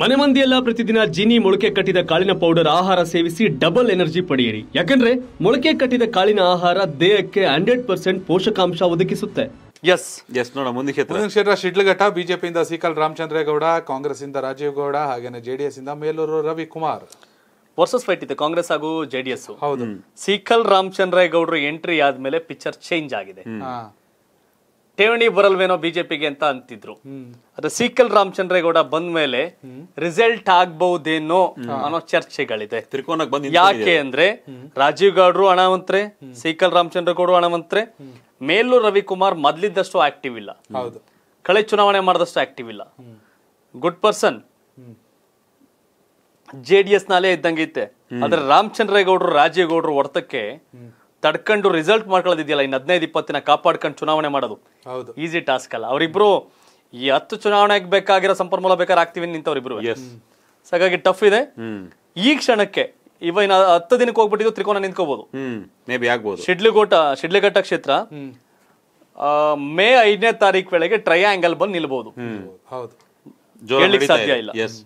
ಮನೆ ಮಂದಿಯೆಲ್ಲ ಪ್ರತಿದಿನ ಜೀನಿ ಮೊಳಕೆ ಕಟ್ಟಿದ ಕಾಳಿನ ಪೌಡರ್ ಆಹಾರ ಸೇವಿಸಿ ಡಬಲ್ ಎನರ್ಜಿ ಪಡೆಯಿರಿ ಯಾಕಂದ್ರೆ ಮೊಳಕೆ ಕಟ್ಟಿದ ಕಾಳಿನ ಆಹಾರ ದೇಹಕ್ಕೆ ಹಂಡ್ರೆಡ್ ಪರ್ಸೆಂಟ್ ಪೋಷಕಾಂಶ ಒದಗಿಸುತ್ತೆ ಎಸ್ ಎಸ್ ನೋಡ ಮುಂದಿನ ಕ್ಷೇತ್ರ ಕ್ಷೇತ್ರ ಶಿಡ್ಲಘಟ್ಟ ಬಿಜೆಪಿಯಿಂದ ಸಿಕಲ್ ರಾಮಚಂದ್ರೇಗೌಡ ಕಾಂಗ್ರೆಸ್ ಇಂದ ರಾಜೀವ್ ಗೌಡ ಹಾಗೇನೆ ಜೆಡಿಎಸ್ ಇಂದ ಮೇಲೂರು ಕುಮಾರ್ ವರ್ಸಸ್ ಫೈಟ್ ಇದೆ ಕಾಂಗ್ರೆಸ್ ಹಾಗೂ ಜೆಡಿಎಸ್ ಹೌದು ಸಿಕಲ್ ರಾಮಚಂದ್ರೇಗೌಡರು ಎಂಟ್ರಿ ಆದ್ಮೇಲೆ ಪಿಕ್ಚರ್ ಚೇಂಜ್ ಆಗಿದೆ ಠೇವಣಿ ಬರಲ್ವೇನೋ ಬಿಜೆಪಿಗೆ ಅಂತ ಅಂತಿದ್ರು ಅದು ಸೀಕಲ್ ರಾಮಚಂದ್ರೇಗೌಡ ಬಂದ ಮೇಲೆ ರಿಸಲ್ಟ್ ಆಗ್ಬಹುದೇನೋ ಅನ್ನೋ ಚರ್ಚೆಗಳಿದೆ ಯಾಕೆ ಅಂದ್ರೆ ರಾಜೀವ್ ಗೌಡ್ರು ಹಣವಂತ್ರೆ ಸೀಕಲ್ ರಾಮಚಂದ್ರೇಗೌಡರು ಹಣವಂತ್ರೆ ಮೇಲೂ ರವಿಕುಮಾರ್ ಮೊದ್ಲಿದ್ದಷ್ಟು ಆಕ್ಟಿವ್ ಇಲ್ಲ ಕಳೆ ಚುನಾವಣೆ ಮಾಡಿದಷ್ಟು ಆಕ್ಟಿವ್ ಇಲ್ಲ ಗುಡ್ ಪರ್ಸನ್ ಜೆ ಡಿ ಎಸ್ ನಾಲೇ ಇದ್ದಂಗೈತೆ ಆದ್ರೆ ರಾಮಚಂದ್ರೇಗೌಡರು ರಾಜೀವ್ ಗೌಡ್ರು ಒಡತಕ್ಕೆ ತಡ್ಕೊಂಡು ರಿಸಲ್ಟ್ ಮಾಡ್ಕೊಳ್ಳೋದಿದೆಯಲ್ಲ ಇನ್ನು ಹದಿನೈದು ಇಪ್ಪತ್ತಿನ ಕಾಪಾಡ್ಕೊಂಡು ಚುನಾವಣೆ ಮಾಡೋದು ಹೌದು ಈಸಿ ಟಾಸ್ಕ್ ಅಲ್ಲ ಅವರಿಬ್ರು ಈ ಹತ್ತು ಚುನಾವಣೆಗೆ ಬೇಕಾಗಿರೋ ಸಂಪನ್ಮೂಲ ಬೇಕಾದ್ರೆ ಆಗ್ತೀವಿ ನಿಂತವ್ರಿಬ್ರು ಹಾಗಾಗಿ ಟಫ್ ಇದೆ ಈ ಕ್ಷಣಕ್ಕೆ ಇವ ಹತ್ತು ದಿನಕ್ಕೆ ಹೋಗ್ಬಿಟ್ಟಿದ್ದು ತ್ರಿಕೋನ ನಿಂತ್ಕೋಬಹುದು ಮೇ ಆಗ್ಬೋದು ಶಿಡ್ಲಿಗೋಟ ಶಿಡ್ಲಿಘಟ್ಟ ಕ್ಷೇತ್ರ ಮೇ ಐದನೇ ತಾರೀಕು ವೇಳೆಗೆ ಟ್ರಯಾಂಗಲ್ ಬಂದು ನಿಲ್ಬಹುದು ಸಾಧ್ಯ ಇಲ್ಲ